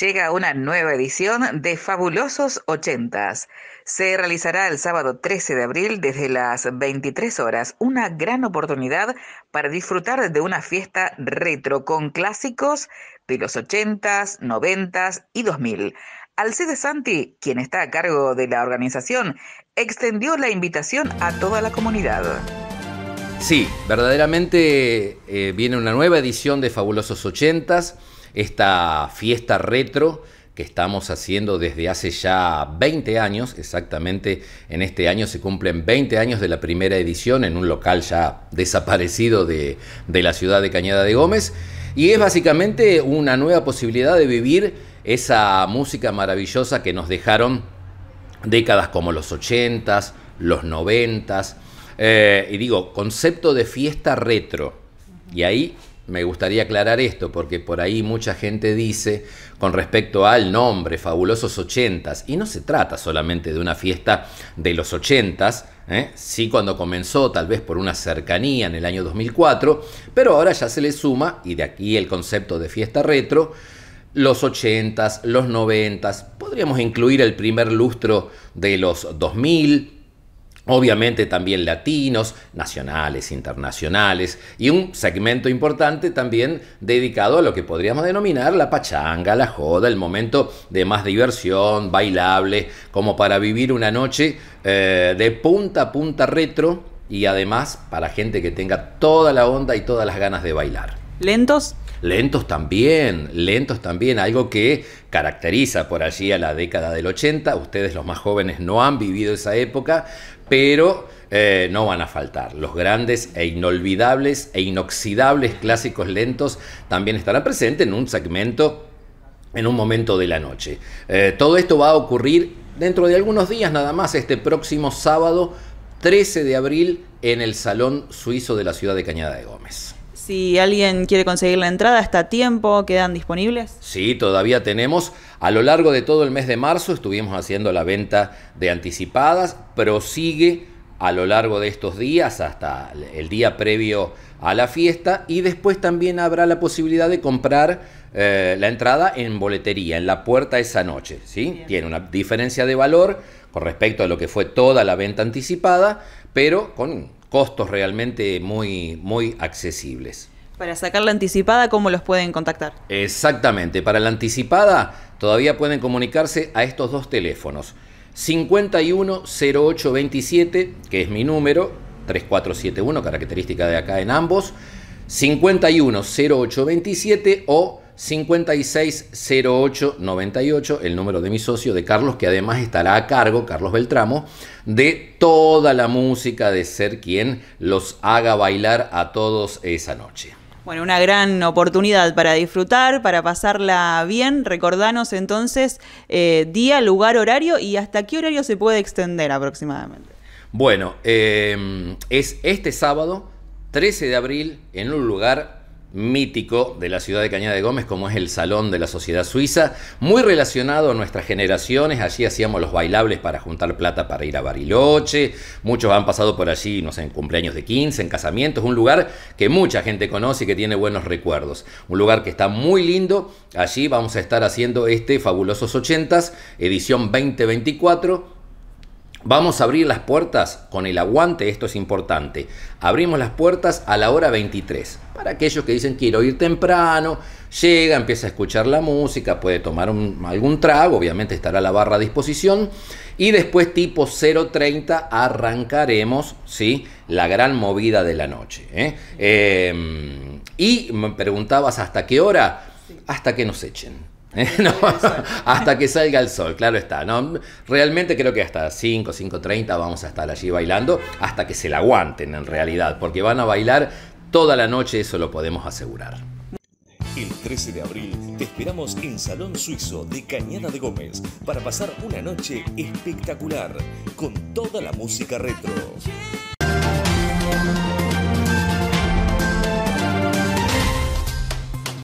llega una nueva edición de Fabulosos 80s. Se realizará el sábado 13 de abril desde las 23 horas, una gran oportunidad para disfrutar de una fiesta retro con clásicos de los 80s, 90s y 2000. Alcide Santi, quien está a cargo de la organización, extendió la invitación a toda la comunidad. Sí, verdaderamente eh, viene una nueva edición de Fabulosos 80s esta fiesta retro que estamos haciendo desde hace ya 20 años, exactamente en este año se cumplen 20 años de la primera edición en un local ya desaparecido de, la ciudad de Cañada de Gómez, y es básicamente una nueva posibilidad de vivir esa música maravillosa que nos dejaron décadas como los 80s, los 90 eh, y digo, concepto de fiesta retro, y ahí me gustaría aclarar esto porque por ahí mucha gente dice con respecto al nombre Fabulosos 80s y no se trata solamente de una fiesta de los ochentas. ¿eh? sí cuando comenzó tal vez por una cercanía en el año 2004, pero ahora ya se le suma y de aquí el concepto de fiesta retro los ochentas, los noventas, podríamos incluir el primer lustro de los 2000, Obviamente también latinos, nacionales, internacionales, y un segmento importante también dedicado a lo que podríamos denominar la pachanga, la joda, el momento de más diversión, bailable, como para vivir una noche eh, de punta a punta retro y además para gente que tenga toda la onda y todas las ganas de bailar. ¿Lentos? lentos también, lentos también, algo que caracteriza por allí a la década del 80. Ustedes los más jóvenes no han vivido esa época, pero eh, no van a faltar. Los grandes e inolvidables e inoxidables clásicos lentos también estarán presentes en un segmento, en un momento de la noche. Eh, todo esto va a ocurrir dentro de algunos días nada más, este próximo sábado 13 de abril en el Salón Suizo de la ciudad de Cañada de Gómez. Si alguien quiere conseguir la entrada, ¿está a tiempo? ¿Quedan disponibles? Sí, todavía tenemos. A lo largo de todo el mes de marzo estuvimos haciendo la venta de anticipadas. Prosigue a lo largo de estos días hasta el día previo a la fiesta y después también habrá la posibilidad de comprar eh, la entrada en boletería, en la puerta esa noche. ¿sí? Tiene una diferencia de valor con respecto a lo que fue toda la venta anticipada, pero con costos realmente muy, muy accesibles. Para sacar la anticipada, ¿cómo los pueden contactar? Exactamente, para la anticipada todavía pueden comunicarse a estos dos teléfonos. 510827, que es mi número, 3471, característica de acá en ambos, 510827 o 560898, el número de mi socio, de Carlos, que además estará a cargo, Carlos Beltramo, de toda la música, de ser quien los haga bailar a todos esa noche. Bueno, una gran oportunidad para disfrutar, para pasarla bien. Recordanos entonces eh, día, lugar, horario y hasta qué horario se puede extender aproximadamente. Bueno, eh, es este sábado, 13 de abril, en un lugar mítico de la ciudad de Cañada de Gómez, como es el Salón de la Sociedad Suiza, muy relacionado a nuestras generaciones. Allí hacíamos los bailables para juntar plata para ir a Bariloche. Muchos han pasado por allí, no sé, en cumpleaños de 15, en casamientos. Un lugar que mucha gente conoce y que tiene buenos recuerdos. Un lugar que está muy lindo. Allí vamos a estar haciendo este Fabulosos 80s, edición 2024 Vamos a abrir las puertas con el aguante, esto es importante. Abrimos las puertas a la hora 23. Para aquellos que dicen quiero ir temprano, llega, empieza a escuchar la música, puede tomar algún trago, obviamente estará la barra a disposición. Y después tipo 0.30 arrancaremos ¿sí? la gran movida de la noche. ¿eh? Em, y me preguntabas hasta qué hora, hasta que nos echen. no, hasta que salga el sol, claro está. ¿no? Realmente creo que hasta 5, 5.30 vamos a estar allí bailando, hasta que se la aguanten en realidad, porque van a bailar toda la noche, eso lo podemos asegurar. El 13 de abril te esperamos en Salón Suizo de Cañada de Gómez para pasar una noche espectacular con toda la música retro.